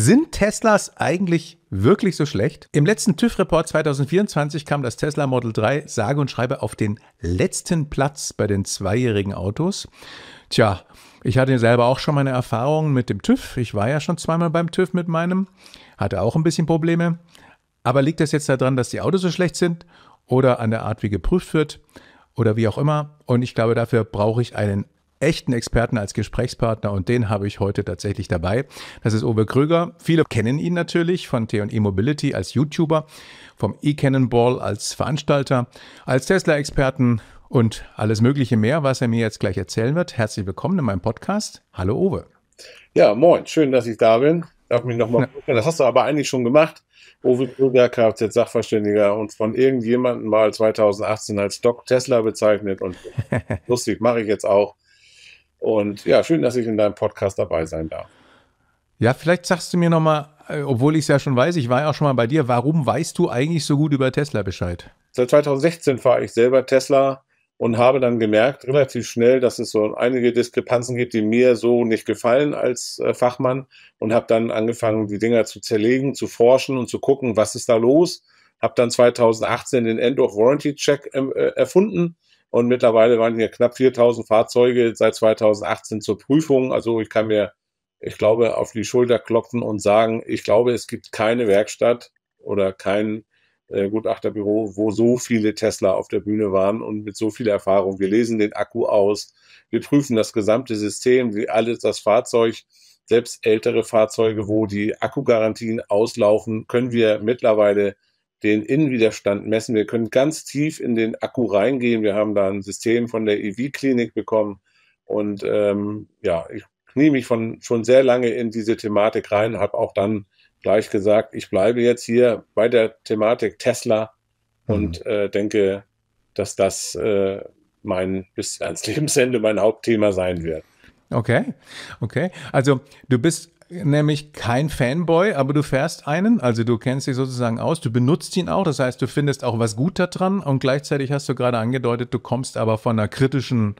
Sind Teslas eigentlich wirklich so schlecht? Im letzten TÜV-Report 2024 kam das Tesla Model 3 sage und schreibe auf den letzten Platz bei den zweijährigen Autos. Tja, ich hatte selber auch schon meine Erfahrungen mit dem TÜV. Ich war ja schon zweimal beim TÜV mit meinem, hatte auch ein bisschen Probleme. Aber liegt das jetzt daran, dass die Autos so schlecht sind oder an der Art, wie geprüft wird oder wie auch immer? Und ich glaube, dafür brauche ich einen echten Experten als Gesprächspartner und den habe ich heute tatsächlich dabei. Das ist Uwe Krüger. Viele kennen ihn natürlich von T&E Mobility als YouTuber, vom eCannonball als Veranstalter, als Tesla-Experten und alles mögliche mehr, was er mir jetzt gleich erzählen wird. Herzlich willkommen in meinem Podcast. Hallo Uwe. Ja, moin. Schön, dass ich da bin. Darf mich nochmal Das hast du aber eigentlich schon gemacht. Uwe Krüger, Kfz-Sachverständiger und von irgendjemandem mal 2018 als Doc Tesla bezeichnet und lustig mache ich jetzt auch. Und ja, schön, dass ich in deinem Podcast dabei sein darf. Ja, vielleicht sagst du mir nochmal, äh, obwohl ich es ja schon weiß, ich war ja auch schon mal bei dir, warum weißt du eigentlich so gut über Tesla Bescheid? Seit 2016 fahre ich selber Tesla und habe dann gemerkt, relativ schnell, dass es so einige Diskrepanzen gibt, die mir so nicht gefallen als äh, Fachmann und habe dann angefangen, die Dinger zu zerlegen, zu forschen und zu gucken, was ist da los. Habe dann 2018 den End of Warranty Check ähm, äh, erfunden und mittlerweile waren hier knapp 4000 Fahrzeuge seit 2018 zur Prüfung. Also ich kann mir, ich glaube, auf die Schulter klopfen und sagen, ich glaube, es gibt keine Werkstatt oder kein äh, Gutachterbüro, wo so viele Tesla auf der Bühne waren und mit so viel Erfahrung. Wir lesen den Akku aus, wir prüfen das gesamte System, wie alles das Fahrzeug, selbst ältere Fahrzeuge, wo die Akkugarantien auslaufen, können wir mittlerweile den Innenwiderstand messen. Wir können ganz tief in den Akku reingehen. Wir haben da ein System von der EV-Klinik bekommen. Und ähm, ja, ich knie mich von, schon sehr lange in diese Thematik rein, habe auch dann gleich gesagt, ich bleibe jetzt hier bei der Thematik Tesla mhm. und äh, denke, dass das äh, mein bis ans Lebensende mein Hauptthema sein wird. Okay, okay. Also du bist nämlich kein Fanboy, aber du fährst einen, also du kennst dich sozusagen aus, du benutzt ihn auch, das heißt, du findest auch was gut daran und gleichzeitig hast du gerade angedeutet, du kommst aber von einer kritischen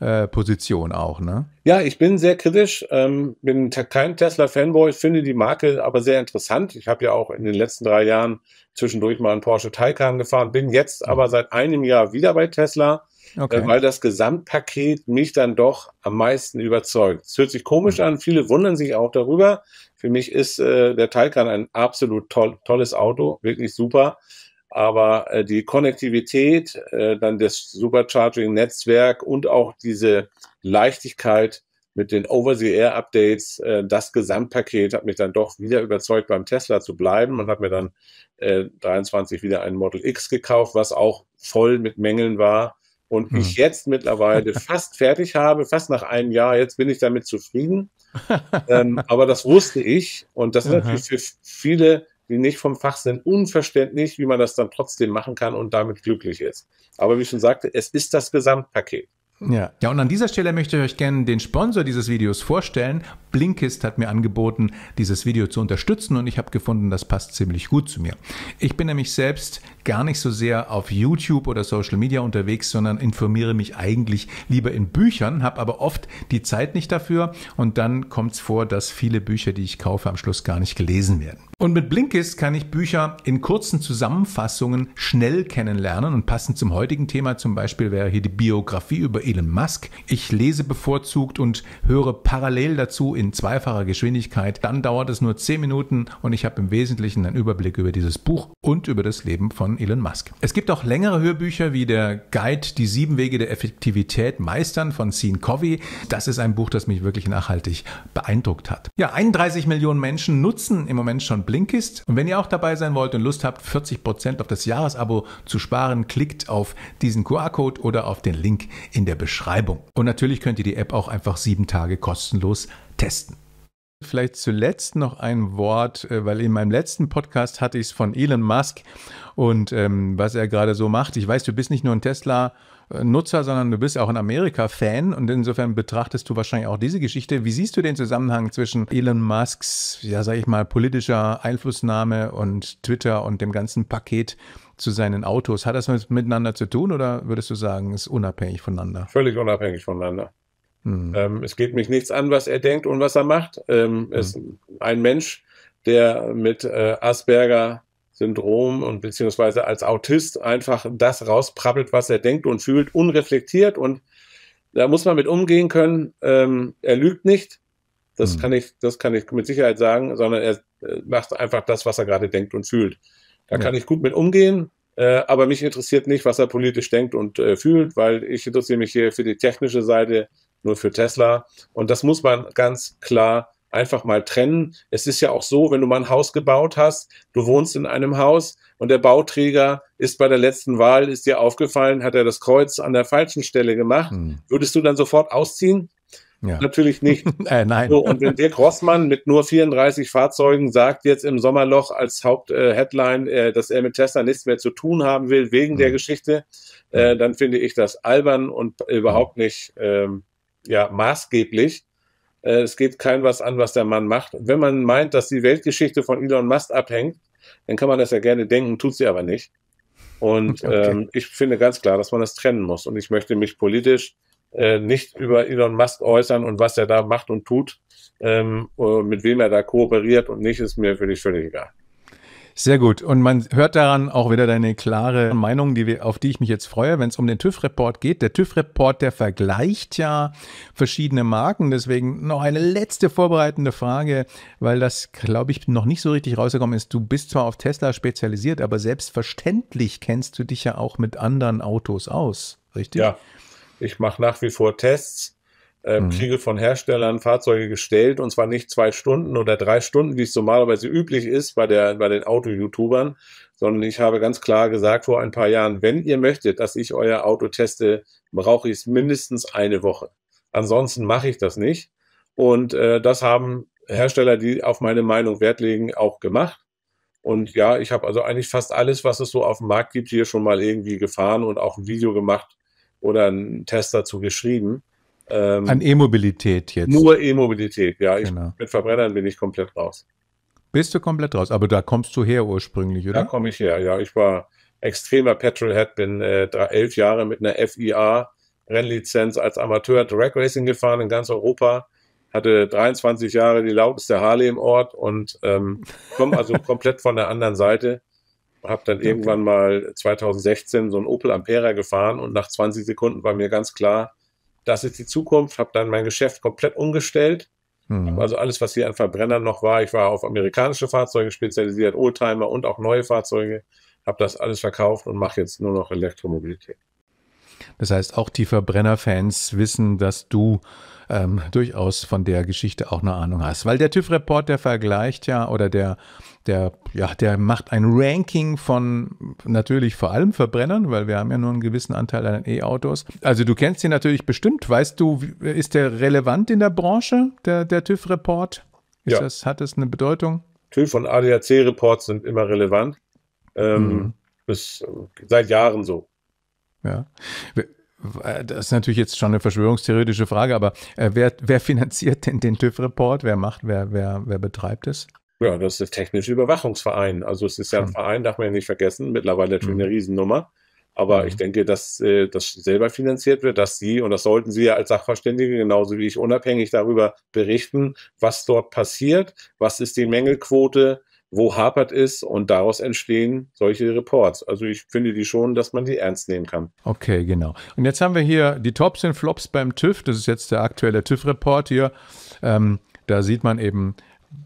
äh, Position auch, ne? Ja, ich bin sehr kritisch, ähm, bin kein Tesla-Fanboy, finde die Marke aber sehr interessant. Ich habe ja auch in den letzten drei Jahren zwischendurch mal einen Porsche Taycan gefahren, bin jetzt aber seit einem Jahr wieder bei Tesla äh, okay. weil das Gesamtpaket mich dann doch am meisten überzeugt. Es hört sich komisch mhm. an, viele wundern sich auch darüber. Für mich ist äh, der Taycan ein absolut toll, tolles Auto, wirklich super. Aber äh, die Konnektivität, äh, dann das Supercharging-Netzwerk und auch diese Leichtigkeit mit den Over-the-Air-Updates, äh, das Gesamtpaket hat mich dann doch wieder überzeugt, beim Tesla zu bleiben und hat mir dann äh, 23 wieder einen Model X gekauft, was auch voll mit Mängeln war und hm. ich jetzt mittlerweile fast fertig habe, fast nach einem Jahr, jetzt bin ich damit zufrieden. ähm, aber das wusste ich und das ist natürlich für viele, die nicht vom Fach sind, unverständlich, wie man das dann trotzdem machen kann und damit glücklich ist. Aber wie ich schon sagte, es ist das Gesamtpaket. Ja. ja, und an dieser Stelle möchte ich euch gerne den Sponsor dieses Videos vorstellen. Blinkist hat mir angeboten, dieses Video zu unterstützen und ich habe gefunden, das passt ziemlich gut zu mir. Ich bin nämlich selbst gar nicht so sehr auf YouTube oder Social Media unterwegs, sondern informiere mich eigentlich lieber in Büchern, habe aber oft die Zeit nicht dafür und dann kommt es vor, dass viele Bücher, die ich kaufe, am Schluss gar nicht gelesen werden. Und mit Blinkist kann ich Bücher in kurzen Zusammenfassungen schnell kennenlernen und passend zum heutigen Thema zum Beispiel wäre hier die Biografie über Elon Musk. Ich lese bevorzugt und höre parallel dazu in zweifacher Geschwindigkeit. Dann dauert es nur zehn Minuten und ich habe im Wesentlichen einen Überblick über dieses Buch und über das Leben von Elon Musk. Es gibt auch längere Hörbücher wie der Guide Die sieben Wege der Effektivität meistern von Sean Covey. Das ist ein Buch, das mich wirklich nachhaltig beeindruckt hat. Ja, 31 Millionen Menschen nutzen im Moment schon Blinkist Blinkist. Und wenn ihr auch dabei sein wollt und Lust habt, 40% auf das Jahresabo zu sparen, klickt auf diesen QR-Code oder auf den Link in der Beschreibung. Und natürlich könnt ihr die App auch einfach sieben Tage kostenlos testen. Vielleicht zuletzt noch ein Wort, äh, weil in meinem letzten Podcast hatte ich es von Elon Musk und ähm, was er gerade so macht. Ich weiß, du bist nicht nur ein Tesla. Nutzer, sondern du bist auch ein Amerika-Fan und insofern betrachtest du wahrscheinlich auch diese Geschichte. Wie siehst du den Zusammenhang zwischen Elon Musks, ja, sag ich mal, politischer Einflussnahme und Twitter und dem ganzen Paket zu seinen Autos? Hat das was miteinander zu tun oder würdest du sagen, ist unabhängig voneinander? Völlig unabhängig voneinander. Mhm. Ähm, es geht mich nichts an, was er denkt und was er macht. Ähm, mhm. Ist ein Mensch, der mit äh, Asperger Syndrom und beziehungsweise als Autist einfach das rausprabbelt, was er denkt und fühlt, unreflektiert und da muss man mit umgehen können. Ähm, er lügt nicht, das mhm. kann ich, das kann ich mit Sicherheit sagen, sondern er äh, macht einfach das, was er gerade denkt und fühlt. Da ja. kann ich gut mit umgehen, äh, aber mich interessiert nicht, was er politisch denkt und äh, fühlt, weil ich interessiere mich hier für die technische Seite nur für Tesla. Und das muss man ganz klar einfach mal trennen. Es ist ja auch so, wenn du mal ein Haus gebaut hast, du wohnst in einem Haus und der Bauträger ist bei der letzten Wahl, ist dir aufgefallen, hat er das Kreuz an der falschen Stelle gemacht, hm. würdest du dann sofort ausziehen? Ja. Natürlich nicht. äh, nein. So, und wenn Dirk Rossmann mit nur 34 Fahrzeugen sagt jetzt im Sommerloch als Hauptheadline, äh, äh, dass er mit Tesla nichts mehr zu tun haben will wegen hm. der Geschichte, äh, hm. dann finde ich das albern und überhaupt hm. nicht ähm, ja maßgeblich. Äh, es geht kein was an, was der Mann macht. Wenn man meint, dass die Weltgeschichte von Elon Musk abhängt, dann kann man das ja gerne denken, tut sie aber nicht. Und okay. ähm, ich finde ganz klar, dass man das trennen muss. Und ich möchte mich politisch äh, nicht über Elon Musk äußern und was er da macht und tut, ähm, äh, mit wem er da kooperiert und nicht, ist mir völlig, völlig egal. Sehr gut. Und man hört daran auch wieder deine klare Meinung, die wir, auf die ich mich jetzt freue, wenn es um den TÜV-Report geht. Der TÜV-Report, der vergleicht ja verschiedene Marken. Deswegen noch eine letzte vorbereitende Frage, weil das, glaube ich, noch nicht so richtig rausgekommen ist. Du bist zwar auf Tesla spezialisiert, aber selbstverständlich kennst du dich ja auch mit anderen Autos aus, richtig? Ja, ich mache nach wie vor Tests äh, mhm. kriege von Herstellern Fahrzeuge gestellt und zwar nicht zwei Stunden oder drei Stunden, wie es normalerweise üblich ist bei, der, bei den Auto-YouTubern, sondern ich habe ganz klar gesagt vor ein paar Jahren, wenn ihr möchtet, dass ich euer Auto teste, brauche ich es mindestens eine Woche. Ansonsten mache ich das nicht. Und äh, das haben Hersteller, die auf meine Meinung Wert legen, auch gemacht. Und ja, ich habe also eigentlich fast alles, was es so auf dem Markt gibt, hier schon mal irgendwie gefahren und auch ein Video gemacht oder einen Test dazu geschrieben. Ähm, An E-Mobilität jetzt. Nur E-Mobilität, ja. Ich, genau. Mit Verbrennern bin ich komplett raus. Bist du komplett raus? Aber da kommst du her ursprünglich, oder? Da komme ich her, ja. Ich war extremer Petrolhead, bin äh, drei, elf Jahre mit einer FIA Rennlizenz als Amateur Drag Racing gefahren in ganz Europa, hatte 23 Jahre die lauteste Harley im Ort und ähm, komme also komplett von der anderen Seite. Habe dann okay. irgendwann mal 2016 so einen Opel Ampera gefahren und nach 20 Sekunden war mir ganz klar, das ist die Zukunft, habe dann mein Geschäft komplett umgestellt. Mhm. Also alles, was hier an Verbrennern noch war, ich war auf amerikanische Fahrzeuge spezialisiert, Oldtimer und auch neue Fahrzeuge, habe das alles verkauft und mache jetzt nur noch Elektromobilität. Das heißt, auch die Verbrennerfans wissen, dass du ähm, durchaus von der Geschichte auch eine Ahnung hast. Weil der TÜV-Report, der vergleicht ja oder der, der, ja, der macht ein Ranking von natürlich vor allem Verbrennern, weil wir haben ja nur einen gewissen Anteil an E-Autos. Also du kennst ihn natürlich bestimmt. Weißt du, ist der relevant in der Branche, der, der TÜV-Report? ja. das, hat das eine Bedeutung? TÜV und ADAC-Reports sind immer relevant. Ähm, mhm. Ist seit Jahren so. Ja. Äh, das ist natürlich jetzt schon eine verschwörungstheoretische Frage, aber äh, wer, wer finanziert denn den TÜV-Report? Wer macht, wer, wer, wer betreibt es? Ja, das ist der Technische Überwachungsverein. Also es ist ja ein hm. Verein, darf man ja nicht vergessen, mittlerweile natürlich hm. eine Riesennummer. Aber mhm. ich denke, dass äh, das selber finanziert wird, dass Sie, und das sollten Sie ja als Sachverständige genauso wie ich unabhängig darüber berichten, was dort passiert, was ist die Mängelquote, wo hapert es und daraus entstehen solche Reports. Also ich finde die schon, dass man die ernst nehmen kann. Okay, genau. Und jetzt haben wir hier die Tops und Flops beim TÜV. Das ist jetzt der aktuelle TÜV-Report hier. Ähm, da sieht man eben,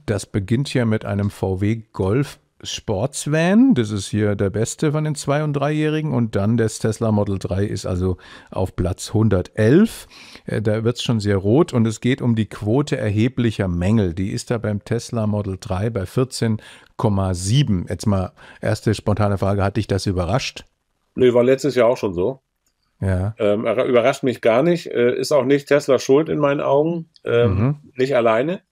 das beginnt hier mit einem VW Golf Sportsvan, das ist hier der beste von den zwei- und dreijährigen, und dann das Tesla Model 3 ist also auf Platz 111. Äh, da wird es schon sehr rot und es geht um die Quote erheblicher Mängel. Die ist da beim Tesla Model 3 bei 14,7. Jetzt mal erste spontane Frage, hat dich das überrascht? Nö, nee, war letztes Jahr auch schon so. Ja. Ähm, überrascht mich gar nicht, äh, ist auch nicht Tesla schuld in meinen Augen, ähm, mhm. nicht alleine.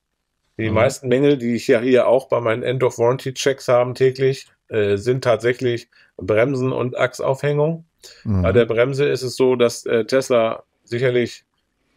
Die mhm. meisten Mängel, die ich ja hier auch bei meinen End-of-Warranty-Checks haben täglich, äh, sind tatsächlich Bremsen und Achsaufhängung. Mhm. Bei der Bremse ist es so, dass äh, Tesla sicherlich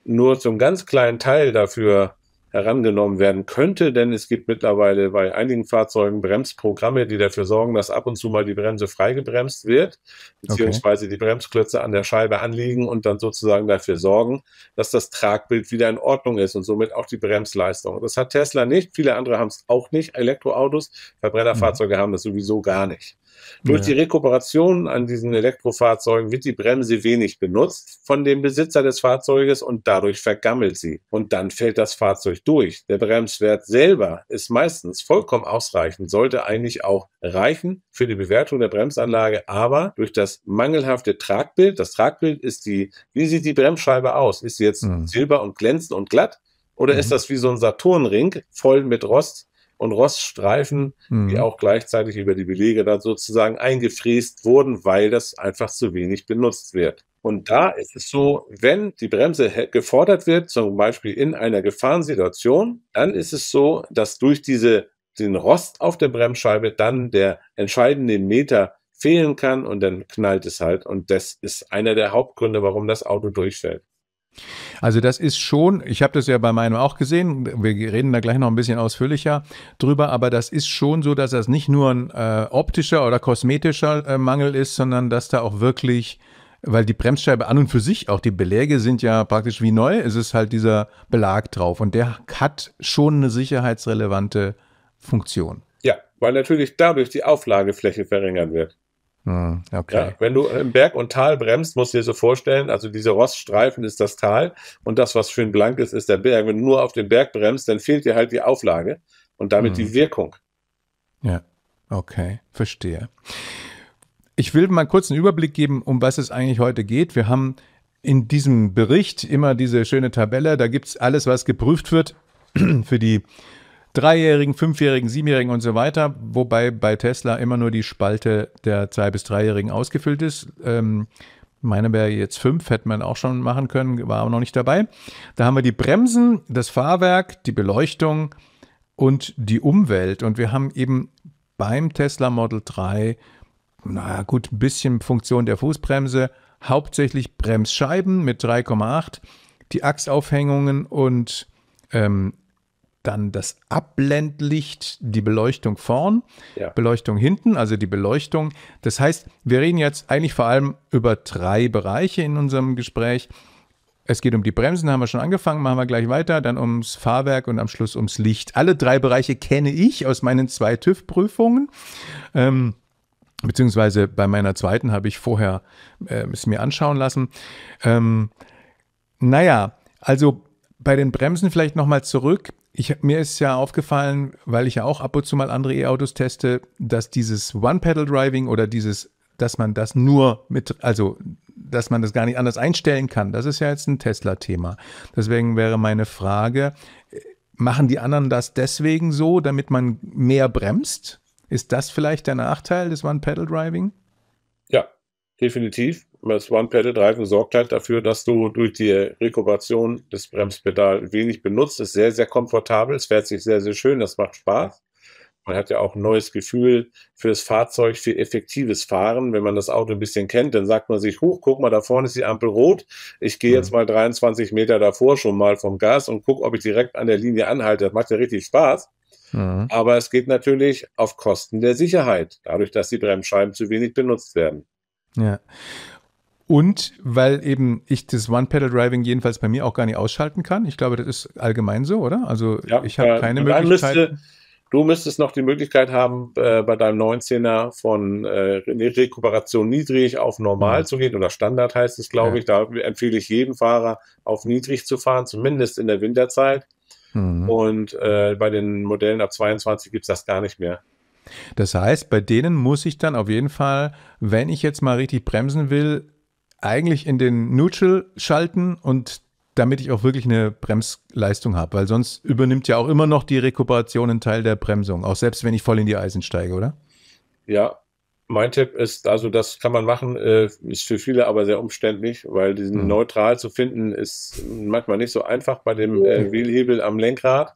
nur zum ganz kleinen Teil dafür herangenommen werden könnte, denn es gibt mittlerweile bei einigen Fahrzeugen Bremsprogramme, die dafür sorgen, dass ab und zu mal die Bremse freigebremst wird, beziehungsweise okay. die Bremsklötze an der Scheibe anliegen und dann sozusagen dafür sorgen, dass das Tragbild wieder in Ordnung ist und somit auch die Bremsleistung. Das hat Tesla nicht, viele andere haben es auch nicht. Elektroautos, Verbrennerfahrzeuge mhm. haben das sowieso gar nicht. Durch ja. die Rekuperation an diesen Elektrofahrzeugen wird die Bremse wenig benutzt von dem Besitzer des Fahrzeuges und dadurch vergammelt sie. Und dann fällt das Fahrzeug durch. Der Bremswert selber ist meistens vollkommen ausreichend, sollte eigentlich auch reichen für die Bewertung der Bremsanlage, aber durch das mangelhafte Tragbild, das Tragbild ist die, wie sieht die Bremsscheibe aus? Ist sie jetzt mhm. silber und glänzend und glatt? Oder mhm. ist das wie so ein Saturnring voll mit Rost? und Roststreifen, mhm. die auch gleichzeitig über die Belege dann sozusagen eingefräst wurden, weil das einfach zu wenig benutzt wird. Und da ist es so, wenn die Bremse gefordert wird, zum Beispiel in einer Gefahrensituation, dann ist es so, dass durch diese, den Rost auf der Bremsscheibe dann der entscheidende Meter fehlen kann und dann knallt es halt. Und das ist einer der Hauptgründe, warum das Auto durchfällt. Also das ist schon, ich habe das ja bei meinem auch gesehen, wir reden da gleich noch ein bisschen ausführlicher drüber, aber das ist schon so, dass das nicht nur ein äh, optischer oder kosmetischer äh, Mangel ist, sondern dass da auch wirklich, weil die Bremsscheibe an und für sich, auch die Beläge sind ja praktisch wie neu, es ist halt dieser Belag drauf und der hat schon eine sicherheitsrelevante Funktion. Ja, weil natürlich dadurch die Auflagefläche verringert wird. Ah, okay. Ja, wenn du im Berg und Tal bremst, musst du dir so vorstellen, also diese Roststreifen ist das Tal und das, was schön blank ist, ist der Berg. Wenn du nur auf den Berg bremst, dann fehlt dir halt die Auflage und damit hm. die mhm. Wirkung. Ja, okay, verstehe. Ich will mal kurz einen Überblick geben, um was es eigentlich heute geht. Wir haben in diesem Bericht immer diese schöne Tabelle, da gibt es alles, was geprüft wird für die Dreijährigen, Fünfjährigen, Siebenjährigen und so weiter, wobei bei Tesla immer nur die Spalte der Zwei- bis Dreijährigen ausgefüllt ist. Ähm, meine wäre jetzt fünf, hätte man auch schon machen können, war aber noch nicht dabei. Da haben wir die Bremsen, das Fahrwerk, die Beleuchtung und die Umwelt. Und wir haben eben beim Tesla Model 3, naja gut, ein bisschen Funktion der Fußbremse, hauptsächlich Bremsscheiben mit 3,8, die Achsaufhängungen und ähm, dann das Abblendlicht, die Beleuchtung vorn, ja. Beleuchtung hinten, also die Beleuchtung. Das heißt, wir reden jetzt eigentlich vor allem über drei Bereiche in unserem Gespräch. Es geht um die Bremsen, haben wir schon angefangen, machen wir gleich weiter, dann ums Fahrwerk und am Schluss ums Licht. Alle drei Bereiche kenne ich aus meinen zwei TÜV-Prüfungen. Ähm, beziehungsweise bei meiner zweiten habe ich vorher äh, es mir anschauen lassen. Ähm, naja, also bei den Bremsen vielleicht nochmal zurück ich, mir ist ja aufgefallen, weil ich ja auch ab und zu mal andere E-Autos teste, dass dieses One-Pedal-Driving oder dieses, dass man das nur mit, also dass man das gar nicht anders einstellen kann, das ist ja jetzt ein Tesla-Thema. Deswegen wäre meine Frage, machen die anderen das deswegen so, damit man mehr bremst? Ist das vielleicht der Nachteil des One-Pedal-Driving? Ja, definitiv das One-Pedal-Drive sorgt halt dafür, dass du durch die Rekuperation des Bremspedal wenig benutzt. Ist sehr, sehr komfortabel. Es fährt sich sehr, sehr schön. Das macht Spaß. Man hat ja auch ein neues Gefühl für das Fahrzeug, für effektives Fahren. Wenn man das Auto ein bisschen kennt, dann sagt man sich, huch, guck mal, da vorne ist die Ampel rot. Ich gehe jetzt mhm. mal 23 Meter davor schon mal vom Gas und gucke, ob ich direkt an der Linie anhalte. Das macht ja richtig Spaß. Mhm. Aber es geht natürlich auf Kosten der Sicherheit, dadurch, dass die Bremsscheiben zu wenig benutzt werden. Ja. Und weil eben ich das One-Pedal-Driving jedenfalls bei mir auch gar nicht ausschalten kann. Ich glaube, das ist allgemein so, oder? Also ja, ich habe äh, keine Möglichkeit. Müsste, du müsstest noch die Möglichkeit haben, äh, bei deinem 19er von äh, Rekuperation niedrig auf normal mhm. zu gehen oder Standard heißt es, glaube ja. ich. Da empfehle ich jedem Fahrer, auf niedrig zu fahren, zumindest in der Winterzeit. Mhm. Und äh, bei den Modellen ab 22 gibt es das gar nicht mehr. Das heißt, bei denen muss ich dann auf jeden Fall, wenn ich jetzt mal richtig bremsen will, eigentlich in den Neutral schalten und damit ich auch wirklich eine Bremsleistung habe, weil sonst übernimmt ja auch immer noch die Rekuperation einen Teil der Bremsung, auch selbst wenn ich voll in die Eisen steige, oder? Ja, mein Tipp ist, also das kann man machen, äh, ist für viele aber sehr umständlich, weil diesen mhm. neutral zu finden ist manchmal nicht so einfach bei dem äh, Wheelhebel am Lenkrad.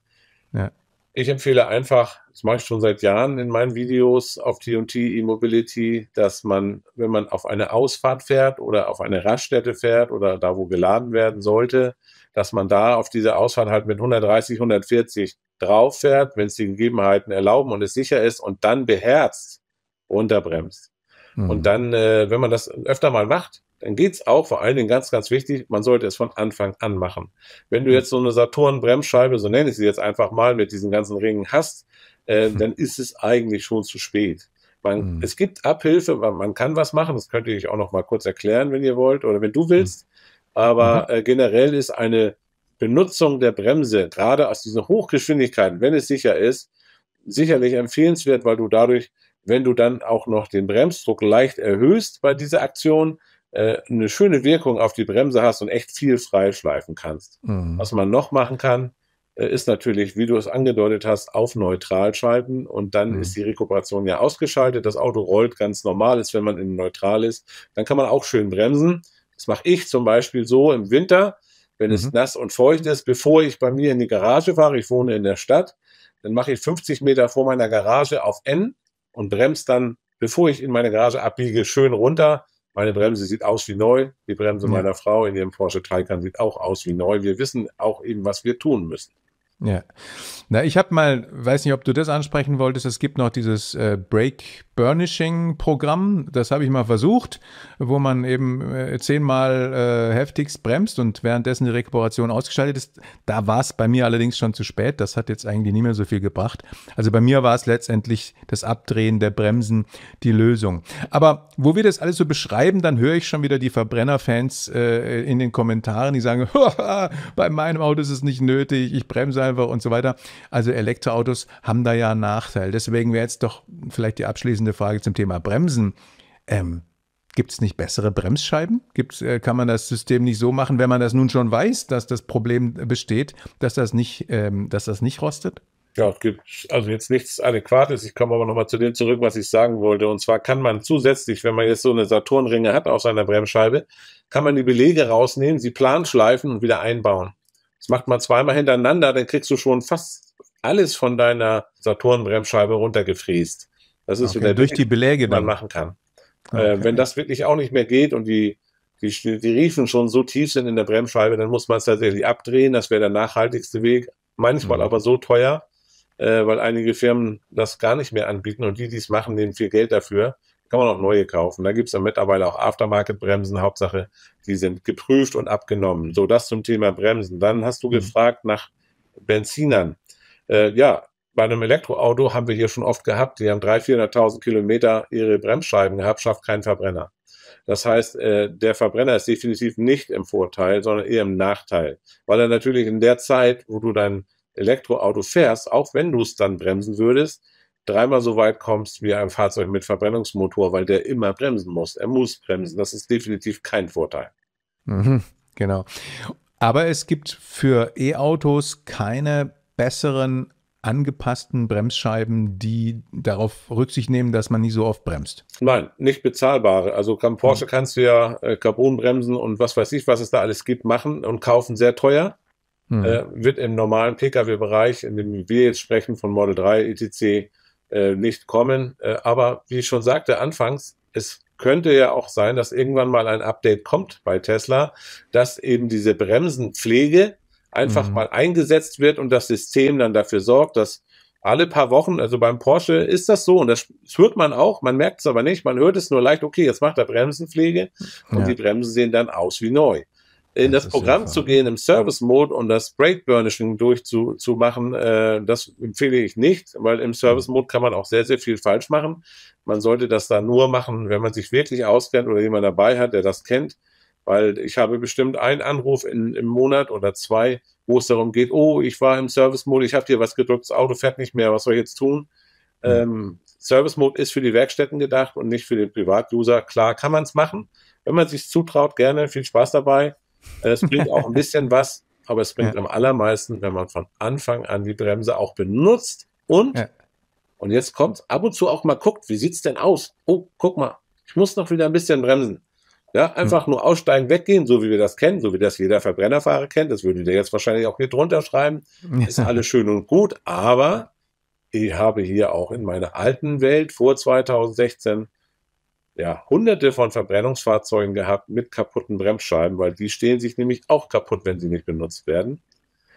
Ja. Ich empfehle einfach das mache ich schon seit Jahren in meinen Videos auf TNT E-Mobility, dass man, wenn man auf eine Ausfahrt fährt oder auf eine Raststätte fährt oder da, wo geladen werden sollte, dass man da auf diese Ausfahrt halt mit 130, 140 drauf fährt, wenn es die Gegebenheiten erlauben und es sicher ist und dann beherzt runterbremst. Mhm. Und dann, äh, wenn man das öfter mal macht, dann geht es auch, vor allen Dingen ganz, ganz wichtig, man sollte es von Anfang an machen. Wenn du hm. jetzt so eine Saturn-Bremsscheibe, so nenne ich sie jetzt einfach mal, mit diesen ganzen Ringen hast, äh, dann ist es eigentlich schon zu spät. Man, mhm. Es gibt Abhilfe, man, man, kann was machen, das könnte ich auch noch mal kurz erklären, wenn ihr wollt oder wenn du willst. Aber mhm. äh, generell ist eine Benutzung der Bremse, gerade aus diesen Hochgeschwindigkeiten, wenn es sicher ist, sicherlich empfehlenswert, weil du dadurch, wenn du dann auch noch den Bremsdruck leicht erhöhst bei dieser Aktion, äh, eine schöne Wirkung auf die Bremse hast und echt viel freischleifen kannst. Mhm. Was man noch machen kann, äh, ist natürlich, wie du es angedeutet hast, auf neutral schalten und dann mhm. ist die Rekuperation ja ausgeschaltet. Das Auto rollt ganz normal, ist, wenn man in neutral ist. Dann kann man auch schön bremsen. Das mache ich zum Beispiel so im Winter, wenn mhm. es nass und feucht ist, bevor ich bei mir in die Garage fahre. Ich wohne in der Stadt. Dann mache ich 50 Meter vor meiner Garage auf N und bremse dann, bevor ich in meine Garage abbiege, schön runter. Meine Bremse sieht aus wie neu. Die Bremse ja. meiner Frau in ihrem Porsche Taycan sieht auch aus wie neu. Wir wissen auch eben, was wir tun müssen. Ja. Na, ich habe mal, weiß nicht, ob du das ansprechen wolltest, es gibt noch dieses äh, Break Burnishing-Programm, das habe ich mal versucht, wo man eben äh, zehnmal äh, heftigst bremst und währenddessen die Rekuperation ausgeschaltet ist. Da war es bei mir allerdings schon zu spät. Das hat jetzt eigentlich nie mehr so viel gebracht. Also bei mir war es letztendlich das Abdrehen der Bremsen die Lösung. Aber wo wir das alles so beschreiben, dann höre ich schon wieder die Verbrennerfans äh, in den Kommentaren, die sagen, bei meinem Auto ist es nicht nötig, ich bremse einfach und so weiter. Also Elektroautos haben da ja einen Nachteil. Deswegen wäre jetzt doch vielleicht die abschließende eine Frage zum Thema Bremsen. Ähm, Gibt es nicht bessere Bremsscheiben? Gibt's, äh, kann man das System nicht so machen, wenn man das nun schon weiß, dass das Problem besteht, dass das nicht, ähm, dass das nicht rostet? Ja, es gibt also jetzt nichts Adäquates. Ich komme aber nochmal zu dem zurück, was ich sagen wollte. Und zwar kann man zusätzlich, wenn man jetzt so eine Saturnringe hat auf seiner Bremsscheibe, kann man die Belege rausnehmen, sie planschleifen und wieder einbauen. Das macht man zweimal hintereinander, dann kriegst du schon fast alles von deiner Saturn-Bremsscheibe runtergefräst. Das ist okay, durch die Beläge, man dann. machen kann. Äh, okay. Äh, wenn das wirklich auch nicht mehr geht und die, die, die Riefen schon so tief sind in der Bremsscheibe, dann muss man es tatsächlich abdrehen. Das wäre der nachhaltigste Weg. Manchmal mhm. aber so teuer, äh, weil einige Firmen das gar nicht mehr anbieten und die, die es machen, nehmen viel Geld dafür. Kann man auch neue kaufen. Da gibt es dann mittlerweile auch Aftermarket-Bremsen. Hauptsache, die sind geprüft und abgenommen. So, das zum Thema Bremsen. Dann hast du mhm. gefragt nach Benzinern. Äh, ja, bei einem Elektroauto haben wir hier schon oft gehabt, die haben 300.000, 400.000 Kilometer ihre Bremsscheiben gehabt, schafft keinen Verbrenner. Das heißt, äh, der Verbrenner ist definitiv nicht im Vorteil, sondern eher im Nachteil, weil er natürlich in der Zeit, wo du dein Elektroauto fährst, auch wenn du es dann bremsen würdest, dreimal so weit kommst wie ein Fahrzeug mit Verbrennungsmotor, weil der immer bremsen muss. Er muss bremsen. Das ist definitiv kein Vorteil. Mhm, genau. Aber es gibt für E-Autos keine besseren angepassten Bremsscheiben, die darauf Rücksicht nehmen, dass man nicht so oft bremst? Nein, nicht bezahlbare. Also kann Porsche hm. kannst du ja äh, Carbonbremsen und was weiß ich, was es da alles gibt, machen und kaufen sehr teuer. Mhm. Äh, wird im normalen Pkw-Bereich, in dem wir jetzt sprechen von Model 3 etc., äh, nicht kommen. Äh, aber wie ich schon sagte anfangs, es könnte ja auch sein, dass irgendwann mal ein Update kommt bei Tesla, dass eben diese Bremsenpflege einfach mhm. mal eingesetzt wird und das System dann dafür sorgt, dass alle paar Wochen, also beim Porsche ist das so und das hört man auch, man merkt es aber nicht, man hört es nur leicht, okay, jetzt macht er Bremsenpflege und ja. die Bremsen sehen dann aus wie neu. In das, das Programm zu gehen, im Service-Mode und das Brake-Burnishing durchzumachen, äh, das empfehle ich nicht, weil im Service-Mode kann man auch sehr, sehr viel falsch machen. Man sollte das da nur machen, wenn man sich wirklich auskennt oder jemand dabei hat, der das kennt weil ich habe bestimmt einen Anruf in, im Monat oder zwei, wo es darum geht, oh, ich war im Service-Mode, ich habe dir was gedrückt, das Auto fährt nicht mehr, was soll ich jetzt tun? Mhm. Ähm, Service-Mode ist für die Werkstätten gedacht und nicht für den Privat-User. Klar kann man es machen, wenn man sich zutraut, gerne, viel Spaß dabei. Äh, es bringt auch ein bisschen was, aber es bringt ja. am allermeisten, wenn man von Anfang an die Bremse auch benutzt und, ja. und jetzt kommt ab und zu auch mal guckt, wie sieht's denn aus? Oh, guck mal, ich muss noch wieder ein bisschen bremsen. Ja, hm. einfach nur aussteigen, weggehen, so wie wir das kennen, so wie das jeder Verbrennerfahrer kennt. Das würde der jetzt wahrscheinlich auch hier drunter schreiben. Ist alles schön und gut, aber ich habe hier auch in meiner alten Welt vor 2016 ja, hunderte von Verbrennungsfahrzeugen gehabt mit kaputten Bremsscheiben, weil die stehen sich nämlich auch kaputt, wenn sie nicht benutzt werden.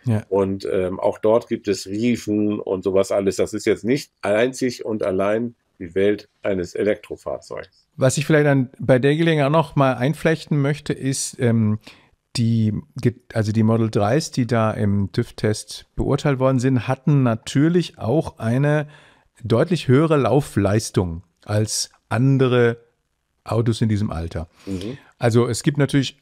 Ja. Und ähm, auch dort gibt es Riefen und sowas alles. Das ist jetzt nicht einzig und allein die Welt eines Elektrofahrzeugs. Was ich vielleicht dann bei der Gelegenheit auch noch mal einflechten möchte, ist ähm, die, also die Model 3s, die da im TÜV-Test beurteilt worden sind, hatten natürlich auch eine deutlich höhere Laufleistung als andere Autos in diesem Alter. Mhm. Also es gibt natürlich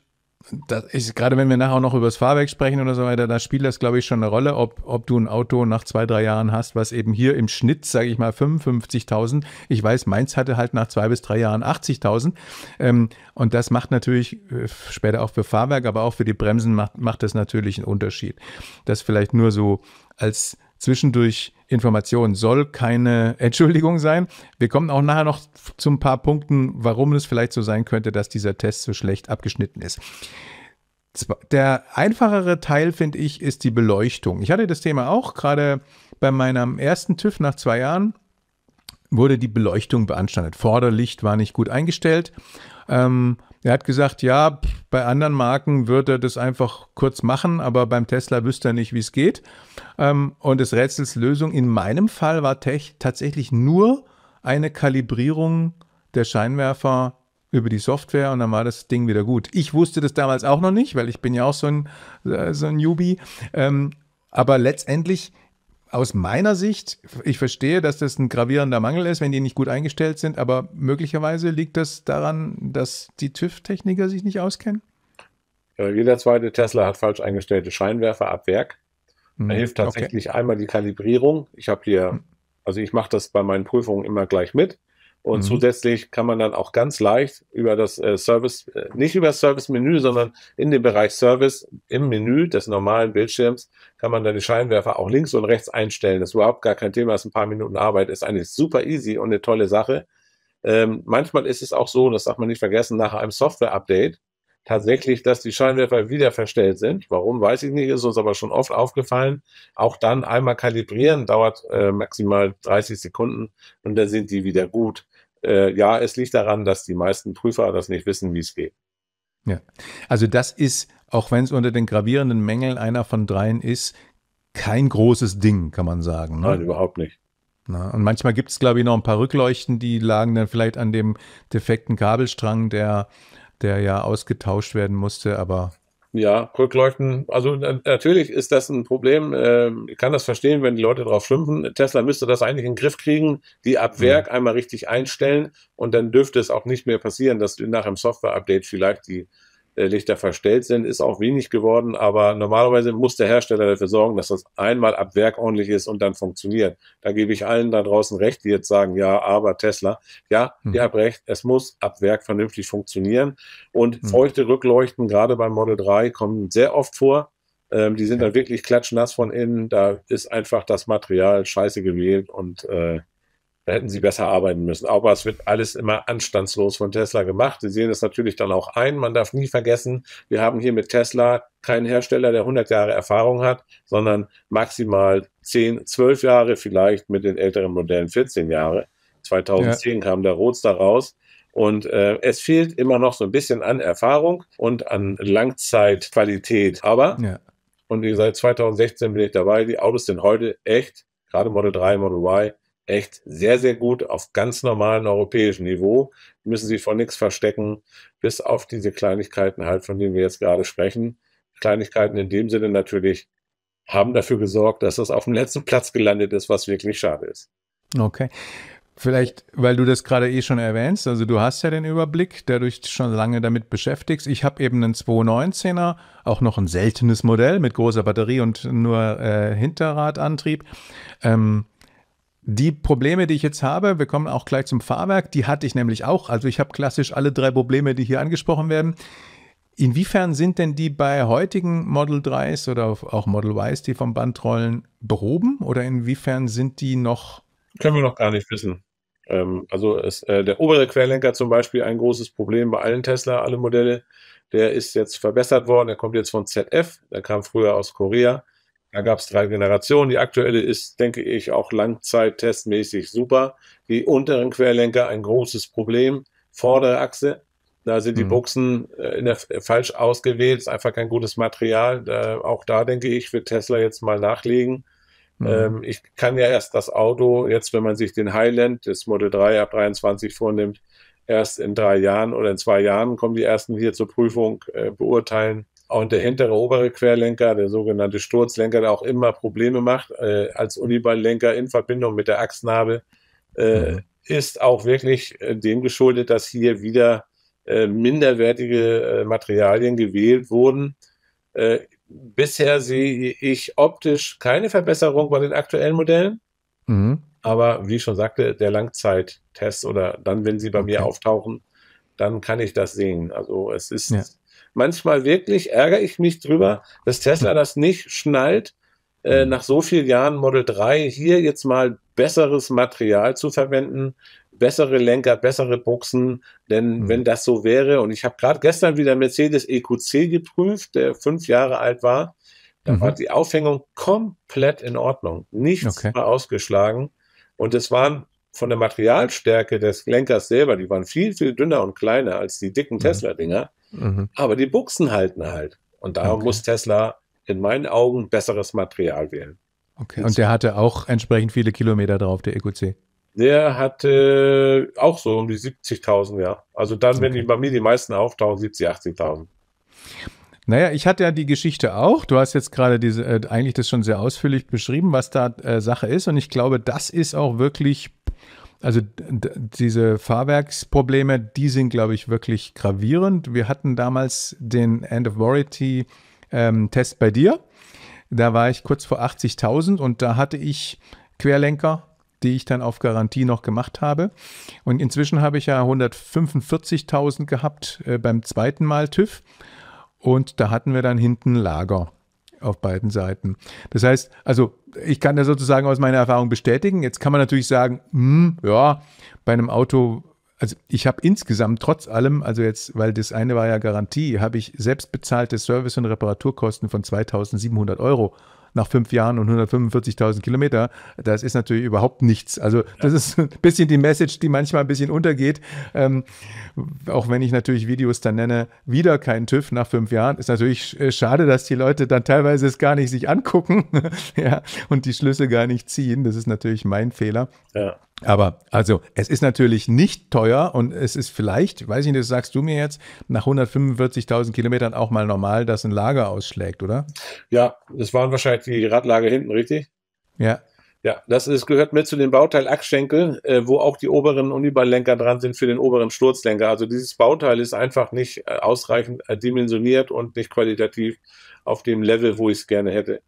das ist, gerade wenn wir nachher auch noch über das Fahrwerk sprechen oder so weiter, da spielt das, glaube ich, schon eine Rolle, ob, ob du ein Auto nach zwei, drei Jahren hast, was eben hier im Schnitt, sage ich mal, 55.000. Ich weiß, meins hatte halt nach zwei bis drei Jahren 80.000. Ähm, und das macht natürlich äh, später auch für Fahrwerk, aber auch für die Bremsen macht, macht das natürlich einen Unterschied. Das vielleicht nur so als zwischendurch Informationen soll keine Entschuldigung sein. Wir kommen auch nachher noch zu ein paar Punkten, warum es vielleicht so sein könnte, dass dieser Test so schlecht abgeschnitten ist. Der einfachere Teil, finde ich, ist die Beleuchtung. Ich hatte das Thema auch gerade bei meinem ersten TÜV nach zwei Jahren wurde die Beleuchtung beanstandet. Vorderlicht war nicht gut eingestellt. Ähm, er hat gesagt, ja, bei anderen Marken würde er das einfach kurz machen, aber beim Tesla wüsste er nicht, wie es geht. Ähm, und das Rätsels Lösung in meinem Fall war Tech tatsächlich nur eine Kalibrierung der Scheinwerfer über die Software und dann war das Ding wieder gut. Ich wusste das damals auch noch nicht, weil ich bin ja auch so ein, äh, so ein Newbie. Ähm, aber letztendlich aus meiner Sicht, ich verstehe, dass das ein gravierender Mangel ist, wenn die nicht gut eingestellt sind, aber möglicherweise liegt das daran, dass die TÜV-Techniker sich nicht auskennen? Ja, jeder zweite Tesla hat falsch eingestellte Scheinwerfer ab Werk. Da hm, hilft tatsächlich okay. einmal die Kalibrierung. Ich habe hier, mhm. also ich mache das bei meinen Prüfungen immer gleich mit. Und mhm. zusätzlich kann man dann auch ganz leicht über das äh, Service, äh, nicht über das Service-Menü, sondern in dem Bereich Service im Menü des normalen Bildschirms kann man dann die Scheinwerfer auch links und rechts einstellen. Das ist überhaupt gar kein Thema, das ist ein paar Minuten Arbeit, ist eigentlich super easy und eine tolle Sache. Ähm, manchmal ist es auch so, das darf man nicht vergessen, nach einem Software-Update tatsächlich, dass die Scheinwerfer wieder verstellt sind. Warum, weiß ich nicht, ist uns aber schon oft aufgefallen. Auch dann einmal kalibrieren dauert äh, maximal 30 Sekunden und dann sind die wieder gut äh, ja, es liegt daran, dass die meisten Prüfer das nicht wissen, wie es geht. Ja, also das ist, auch wenn es unter den gravierenden Mängeln einer von dreien ist, kein großes Ding, kann man sagen. Ne? Nein, überhaupt nicht. Na, und manchmal gibt es, glaube ich, noch ein paar Rückleuchten, die lagen dann vielleicht an dem defekten Kabelstrang, der, der ja ausgetauscht werden musste, aber ja, Rückleuchten. Also natürlich ist das ein Problem. Ähm, ich kann das verstehen, wenn die Leute drauf schimpfen. Tesla müsste das eigentlich in den Griff kriegen, die ab mhm. Werk einmal richtig einstellen und dann dürfte es auch nicht mehr passieren, dass nach einem Software-Update vielleicht die äh, Lichter verstellt sind, ist auch wenig geworden, aber normalerweise muss der Hersteller dafür sorgen, dass das einmal ab Werk ordentlich ist und dann funktioniert. Da gebe ich allen da draußen recht, die jetzt sagen, ja, aber Tesla, ja, mhm. ihr habt recht, es muss ab Werk vernünftig funktionieren und mhm. feuchte Rückleuchten, gerade beim Model 3, kommen sehr oft vor. Ähm, die sind dann wirklich klatschnass von innen, da ist einfach das Material scheiße gewählt und äh, da hätten sie besser arbeiten müssen. Aber es wird alles immer anstandslos von Tesla gemacht. Sie sehen es natürlich dann auch ein. Man darf nie vergessen, wir haben hier mit Tesla keinen Hersteller, der 100 Jahre Erfahrung hat, sondern maximal 10, 12 Jahre, vielleicht mit den älteren Modellen 14 Jahre. 2010 ja. kam der Roadster raus. Und äh, es fehlt immer noch so ein bisschen an Erfahrung und an Langzeitqualität. Aber, ja. und wie gesagt, 2016 bin ich dabei, die Autos sind heute echt, gerade Model 3, Model Y, echt sehr, sehr gut auf ganz normalem europäischen Niveau. Müssen sich vor nichts verstecken, bis auf diese Kleinigkeiten halt, von denen wir jetzt gerade sprechen. Kleinigkeiten in dem Sinne natürlich haben dafür gesorgt, dass das auf dem letzten Platz gelandet ist, was wirklich schade ist. Okay. Vielleicht, weil du das gerade eh schon erwähnst, also du hast ja den Überblick, der du dich schon lange damit beschäftigst. Ich habe eben einen 219er, auch noch ein seltenes Modell mit großer Batterie und nur äh, Hinterradantrieb. Ähm, die Probleme, die ich jetzt habe, wir kommen auch gleich zum Fahrwerk, die hatte ich nämlich auch. Also ich habe klassisch alle drei Probleme, die hier angesprochen werden. Inwiefern sind denn die bei heutigen Model 3s oder auch Model Ys, die vom Band rollen, behoben? Oder inwiefern sind die noch. Können wir noch gar nicht wissen. Ähm, also es, äh, der obere Querlenker zum Beispiel ein großes Problem bei allen Tesla, alle Modelle. Der ist jetzt verbessert worden, der kommt jetzt von ZF, der kam früher aus Korea. Da gab es drei Generationen. Die aktuelle ist, denke ich, auch langzeittestmäßig super. Die unteren Querlenker ein großes Problem. Vordere Achse, da sind die mhm. Buchsen äh, der, äh, falsch ausgewählt, ist einfach kein gutes Material. Äh, auch da, denke ich, wird Tesla jetzt mal nachlegen. Mhm. Ähm, ich kann ja erst das Auto, jetzt wenn man sich den Highland, das Model 3 ab 23 vornimmt, erst in drei Jahren oder in zwei Jahren kommen die ersten hier zur Prüfung äh, beurteilen und der hintere obere Querlenker, der sogenannte Sturzlenker, der auch immer Probleme macht, äh, als Uniballlenker in Verbindung mit der Achsnabe, äh, mhm. ist auch wirklich äh, dem geschuldet, dass hier wieder äh, minderwertige äh, Materialien gewählt wurden. Äh, bisher sehe ich optisch keine Verbesserung bei den aktuellen Modellen. Mhm. Aber wie ich schon sagte, der Langzeittest oder dann, wenn sie bei okay. mir auftauchen, dann kann ich das sehen. Also es ist ja manchmal wirklich ärgere ich mich drüber, dass Tesla hm. das nicht schnallt, äh, hm. nach so vielen Jahren Model 3 hier jetzt mal besseres Material zu verwenden, bessere Lenker, bessere Buchsen, denn mhm. wenn das so wäre, und ich habe gerade gestern wieder Mercedes EQC geprüft, der fünf Jahre alt war, da mhm. war die Aufhängung komplett in Ordnung. Nichts okay. war ausgeschlagen. Und es waren von der Materialstärke des Lenkers selber, die waren viel, viel dünner und kleiner als die dicken mhm. Tesla-Dinger. Mhm. Aber die Buchsen halten halt. Und darum okay. muss Tesla in meinen Augen besseres Material wählen. Okay. Und der hatte auch entsprechend viele Kilometer drauf, der EQC. Der hatte auch so um die 70.000, ja. Also dann, okay. wenn die bei mir die meisten auftauchen, 70, 80.000. Naja, ich hatte ja die Geschichte auch. Du hast jetzt gerade diese, äh, eigentlich das schon sehr ausführlich beschrieben, was da äh, Sache ist. Und ich glaube, das ist auch wirklich also diese Fahrwerksprobleme, die sind, glaube ich, wirklich gravierend. Wir hatten damals den End of Warranty ähm, Test bei dir. Da war ich kurz vor 80.000 und da hatte ich Querlenker, die ich dann auf Garantie noch gemacht habe. Und inzwischen habe ich ja 145.000 gehabt äh, beim zweiten Mal TÜV. Und da hatten wir dann hinten Lager auf beiden Seiten. Das heißt, also ich kann das sozusagen aus meiner Erfahrung bestätigen. Jetzt kann man natürlich sagen, hm, ja, bei einem Auto also ich habe insgesamt trotz allem, also jetzt, weil das eine war ja Garantie, habe ich selbstbezahlte Service- und Reparaturkosten von 2700 Euro nach fünf Jahren und 145.000 Kilometer, das ist natürlich überhaupt nichts. Also das ist ein bisschen die Message, die manchmal ein bisschen untergeht. Ähm, auch wenn ich natürlich Videos dann nenne, wieder kein TÜV nach fünf Jahren, ist natürlich äh, schade, dass die Leute dann teilweise es gar nicht sich angucken ja, und die Schlüsse gar nicht ziehen. Das ist natürlich mein Fehler. Ja. Aber also, es ist natürlich nicht teuer und es ist vielleicht, weiß ich nicht, das sagst du mir jetzt, nach 145.000 Kilometern auch mal normal, dass ein Lager ausschlägt, oder? Ja, das waren wahrscheinlich die Radlager hinten, richtig? Ja. Ja, das ist, gehört mit zu dem Bauteil Achsschenkel, äh, wo auch die oberen Uniballlenker dran sind für den oberen Sturzlenker. Also dieses Bauteil ist einfach nicht äh, ausreichend äh, dimensioniert und nicht qualitativ auf dem Level, wo ich es gerne hätte.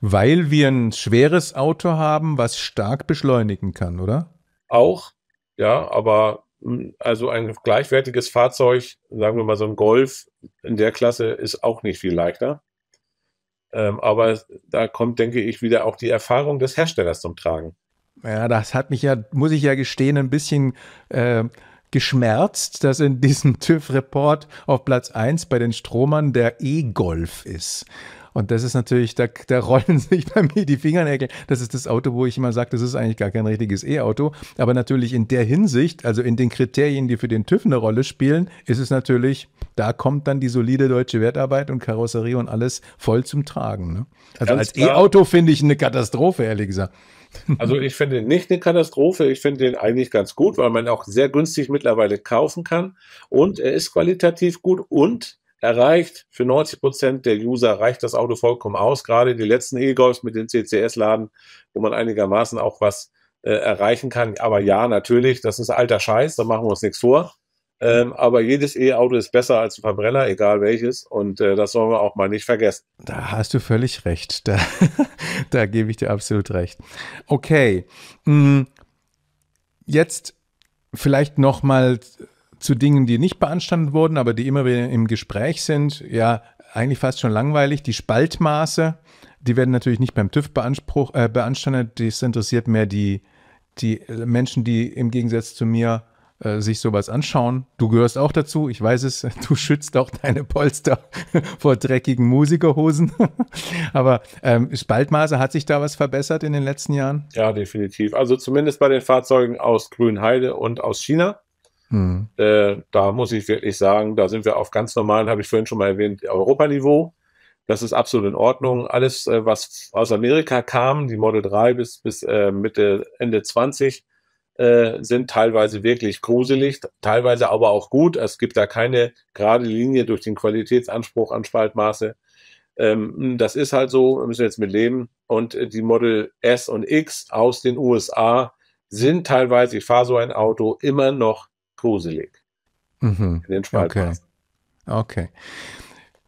Weil wir ein schweres Auto haben, was stark beschleunigen kann, oder? Auch, ja, aber hm, also ein gleichwertiges Fahrzeug, sagen wir mal so ein Golf in der Klasse, ist auch nicht viel leichter. Ähm, aber da kommt, denke ich, wieder auch die Erfahrung des Herstellers zum Tragen. Ja, das hat mich ja, muss ich ja gestehen, ein bisschen äh, geschmerzt, dass in diesem TÜV-Report auf Platz 1 bei den Stromern der E-Golf ist. Und das ist natürlich, da, da rollen sich bei mir die Fingernägel. Das ist das Auto, wo ich immer sage, das ist eigentlich gar kein richtiges E-Auto. Aber natürlich in der Hinsicht, also in den Kriterien, die für den TÜV eine Rolle spielen, ist es natürlich, da kommt dann die solide deutsche Wertarbeit und Karosserie und alles voll zum Tragen. Ne? Also Ganz als E-Auto finde ich eine Katastrophe, ehrlich gesagt. Also ich finde den nicht eine Katastrophe, ich finde den eigentlich ganz gut, weil man auch sehr günstig mittlerweile kaufen kann und er ist qualitativ gut und erreicht. Für 90 Prozent der User reicht das Auto vollkommen aus. Gerade die letzten E-Golfs mit den CCS-Laden, wo man einigermaßen auch was äh, erreichen kann. Aber ja, natürlich, das ist alter Scheiß, da machen wir uns nichts vor. Ähm, aber jedes E-Auto ist besser als ein Verbrenner, egal welches. Und äh, das sollen wir auch mal nicht vergessen. Da hast du völlig recht. Da, da gebe ich dir absolut recht. Okay. Hm, jetzt vielleicht nochmal zu Dingen, die nicht beanstandet wurden, aber die immer wieder im Gespräch sind, ja, eigentlich fast schon langweilig. Die Spaltmaße, die werden natürlich nicht beim TÜV äh, beanstandet. Das interessiert mehr die, die Menschen, die im Gegensatz zu mir äh, sich sowas anschauen. Du gehörst auch dazu, ich weiß es, du schützt auch deine Polster vor dreckigen Musikerhosen. Aber ähm, Spaltmaße, hat sich da was verbessert in den letzten Jahren? Ja, definitiv. Also zumindest bei den Fahrzeugen aus Grünheide und aus China. Mhm. Äh, da muss ich wirklich sagen, da sind wir auf ganz normalen, habe ich vorhin schon mal erwähnt, Europaniveau. Das ist absolut in Ordnung. Alles, äh, was aus Amerika kam, die Model 3 bis, bis äh, Mitte, Ende 20, äh, sind teilweise wirklich gruselig, teilweise aber auch gut. Es gibt da keine gerade Linie durch den Qualitätsanspruch an Spaltmaße. Ähm, das ist halt so, müssen wir jetzt mit leben. Und äh, die Model S und X aus den USA sind teilweise, ich fahre so ein Auto, immer noch gruselig. Mhm. In den Spaltmaßen. Okay. okay.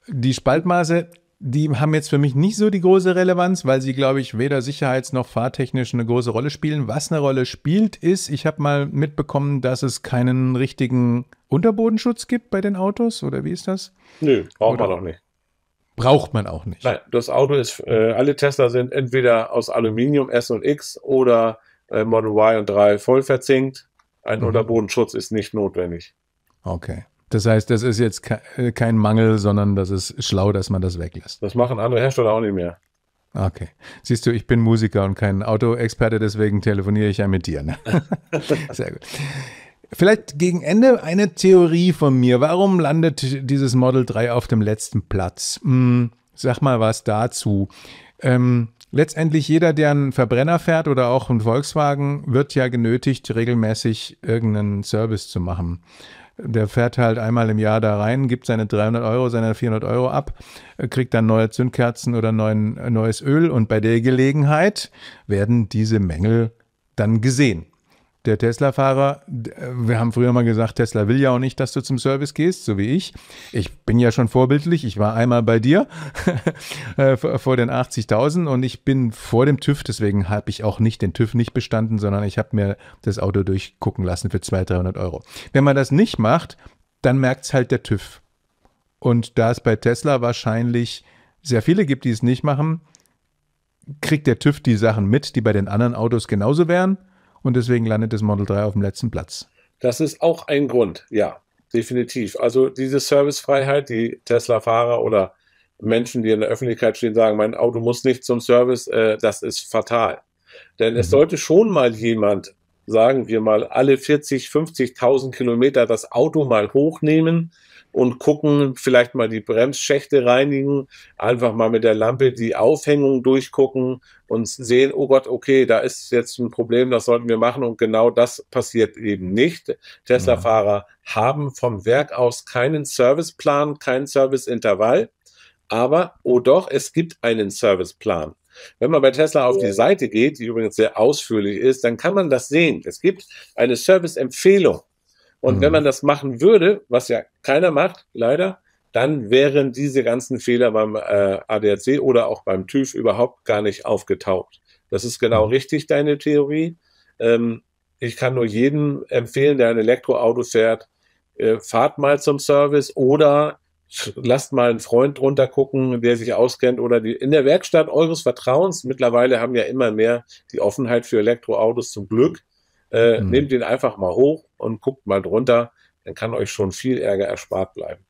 Die Spaltmaße, die haben jetzt für mich nicht so die große Relevanz, weil sie, glaube ich, weder sicherheits- noch fahrtechnisch eine große Rolle spielen. Was eine Rolle spielt, ist, ich habe mal mitbekommen, dass es keinen richtigen Unterbodenschutz gibt bei den Autos, oder wie ist das? Nö, braucht oder man auch nicht. Braucht man auch nicht. Nein, das Auto ist, äh, alle Tesla sind entweder aus Aluminium S und X oder äh, Model Y und 3 voll verzinkt ein mhm. Unterbodenschutz ist nicht notwendig. Okay. Das heißt, das ist jetzt äh, kein Mangel, sondern das ist schlau, dass man das weglässt. Das machen andere Hersteller auch nicht mehr. Okay. Siehst du, ich bin Musiker und kein Autoexperte, deswegen telefoniere ich ja mit dir. Ne? Sehr gut. Vielleicht gegen Ende eine Theorie von mir. Warum landet dieses Model 3 auf dem letzten Platz? Hm, sag mal was dazu. Ähm, letztendlich jeder, der einen Verbrenner fährt oder auch einen Volkswagen, wird ja genötigt, regelmäßig irgendeinen Service zu machen. Der fährt halt einmal im Jahr da rein, gibt seine 300 Euro, seine 400 Euro ab, kriegt dann neue Zündkerzen oder neuen, neues Öl und bei der Gelegenheit werden diese Mängel dann gesehen der Tesla-Fahrer, äh, wir haben früher mal gesagt, Tesla will ja auch nicht, dass du zum Service gehst, so wie ich. Ich bin ja schon vorbildlich. Ich war einmal bei dir äh, vor den 80.000 und ich bin vor dem TÜV. Deswegen habe ich auch nicht den TÜV nicht bestanden, sondern ich habe mir das Auto durchgucken lassen für 200, 300 Euro. Wenn man das nicht macht, dann merkt es halt der TÜV. Und da es bei Tesla wahrscheinlich sehr viele gibt, die es nicht machen, kriegt der TÜV die Sachen mit, die bei den anderen Autos genauso wären und deswegen landet das Model 3 auf dem letzten Platz. Das ist auch ein Grund, ja, definitiv. Also diese Servicefreiheit, die Tesla-Fahrer oder Menschen, die in der Öffentlichkeit stehen, sagen, mein Auto muss nicht zum Service, äh, das ist fatal. Denn es mhm. sollte schon mal jemand, sagen wir mal, alle 40, 50.000 Kilometer das Auto mal hochnehmen, und gucken, vielleicht mal die Bremsschächte reinigen, einfach mal mit der Lampe die Aufhängung durchgucken und sehen, oh Gott, okay, da ist jetzt ein Problem, das sollten wir machen und genau das passiert eben nicht. Tesla-Fahrer haben vom Werk aus keinen Serviceplan, keinen Serviceintervall, aber, oh doch, es gibt einen Serviceplan. Wenn man bei Tesla auf die Seite geht, die übrigens sehr ausführlich ist, dann kann man das sehen. Es gibt eine Serviceempfehlung. Und mhm. wenn man das machen würde, was ja keiner macht, leider, dann wären diese ganzen Fehler beim äh, ADAC oder auch beim TÜV überhaupt gar nicht aufgetaucht. Das ist genau mhm. richtig, deine Theorie. Ähm, ich kann nur jedem empfehlen, der ein Elektroauto fährt, äh, fahrt mal zum Service oder lasst mal einen Freund drunter gucken, der sich auskennt oder die, in der Werkstatt eures Vertrauens. Mittlerweile haben ja immer mehr die Offenheit für Elektroautos zum Glück. Äh, mhm. Nehmt den einfach mal hoch und guckt mal drunter. Dann kann euch schon viel Ärger erspart bleiben.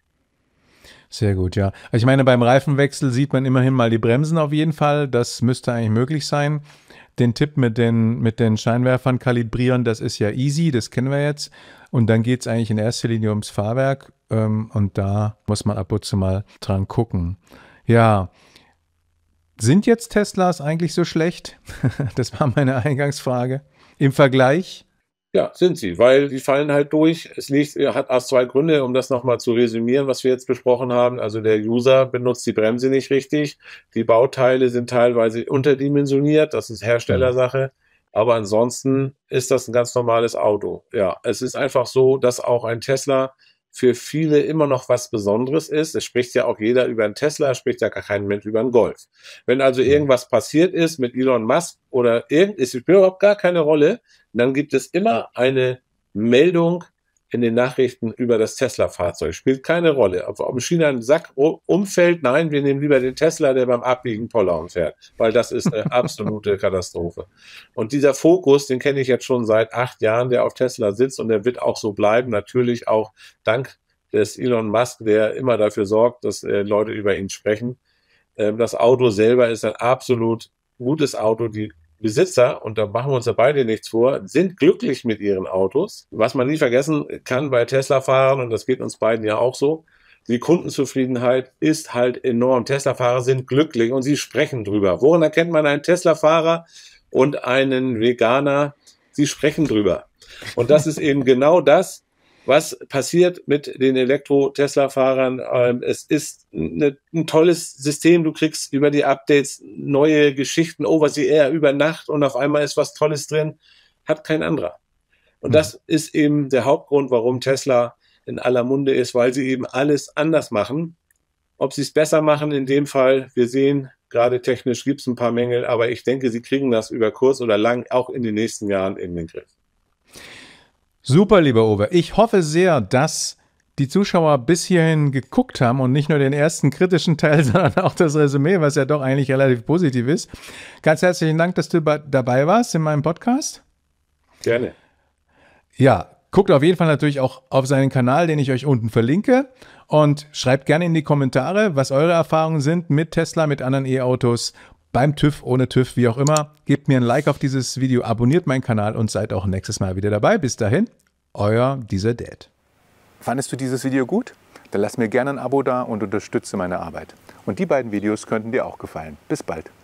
Sehr gut, ja. Also ich meine, beim Reifenwechsel sieht man immerhin mal die Bremsen auf jeden Fall. Das müsste eigentlich möglich sein. Den Tipp mit den, mit den Scheinwerfern kalibrieren, das ist ja easy, das kennen wir jetzt. Und dann geht es eigentlich in erster Linie ums Fahrwerk ähm, und da muss man ab und zu mal dran gucken. Ja, sind jetzt Teslas eigentlich so schlecht? das war meine Eingangsfrage im Vergleich? Ja, sind sie, weil die fallen halt durch. Es liegt, äh, hat aus zwei Gründe, um das nochmal zu resümieren, was wir jetzt besprochen haben. Also der User benutzt die Bremse nicht richtig. Die Bauteile sind teilweise unterdimensioniert. Das ist Herstellersache. Aber ansonsten ist das ein ganz normales Auto. Ja, es ist einfach so, dass auch ein Tesla für viele immer noch was Besonderes ist. Es spricht ja auch jeder über einen Tesla, spricht ja gar kein Mensch über einen Golf. Wenn also irgendwas passiert ist mit Elon Musk oder irgend, es spielt überhaupt gar keine Rolle, dann gibt es immer eine Meldung in den Nachrichten über das Tesla-Fahrzeug. Spielt keine Rolle. Ob, ob China einen Sack umfällt, nein, wir nehmen lieber den Tesla, der beim Abbiegen Poller fährt, weil das ist eine absolute Katastrophe. Und dieser Fokus, den kenne ich jetzt schon seit acht Jahren, der auf Tesla sitzt und der wird auch so bleiben, natürlich auch dank des Elon Musk, der immer dafür sorgt, dass äh, Leute über ihn sprechen. Ähm, das Auto selber ist ein absolut gutes Auto. Die Besitzer, und da machen wir uns ja beide nichts vor, sind glücklich mit ihren Autos. Was man nie vergessen kann bei Tesla-Fahrern, und das geht uns beiden ja auch so, die Kundenzufriedenheit ist halt enorm. Tesla-Fahrer sind glücklich und sie sprechen drüber. Woran erkennt man einen Tesla-Fahrer und einen Veganer? Sie sprechen drüber. Und das ist eben genau das, was passiert mit den Elektro-Tesla-Fahrern. Ähm, es ist ne, ein tolles System. Du kriegst über die Updates neue Geschichten over the air über Nacht und auf einmal ist was Tolles drin. Hat kein anderer. Und mhm. das ist eben der Hauptgrund, warum Tesla in aller Munde ist, weil sie eben alles anders machen. Ob sie es besser machen, in dem Fall, wir sehen, gerade technisch gibt es ein paar Mängel, aber ich denke, sie kriegen das über kurz oder lang auch in den nächsten Jahren in den Griff. Super, lieber Owe. Ich hoffe sehr, dass die Zuschauer bis hierhin geguckt haben und nicht nur den ersten kritischen Teil, sondern auch das Resümee, was ja doch eigentlich relativ positiv ist. Ganz herzlichen Dank, dass du dabei warst in meinem Podcast. Gerne. Ja, guckt auf jeden Fall natürlich auch auf seinen Kanal, den ich euch unten verlinke. Und schreibt gerne in die Kommentare, was eure Erfahrungen sind mit Tesla, mit anderen E-Autos beim TÜV, ohne TÜV, wie auch immer. Gebt mir ein Like auf dieses Video, abonniert meinen Kanal und seid auch nächstes Mal wieder dabei. Bis dahin, euer dieser Dad. Fandest du dieses Video gut? Dann lass mir gerne ein Abo da und unterstütze meine Arbeit. Und die beiden Videos könnten dir auch gefallen. Bis bald.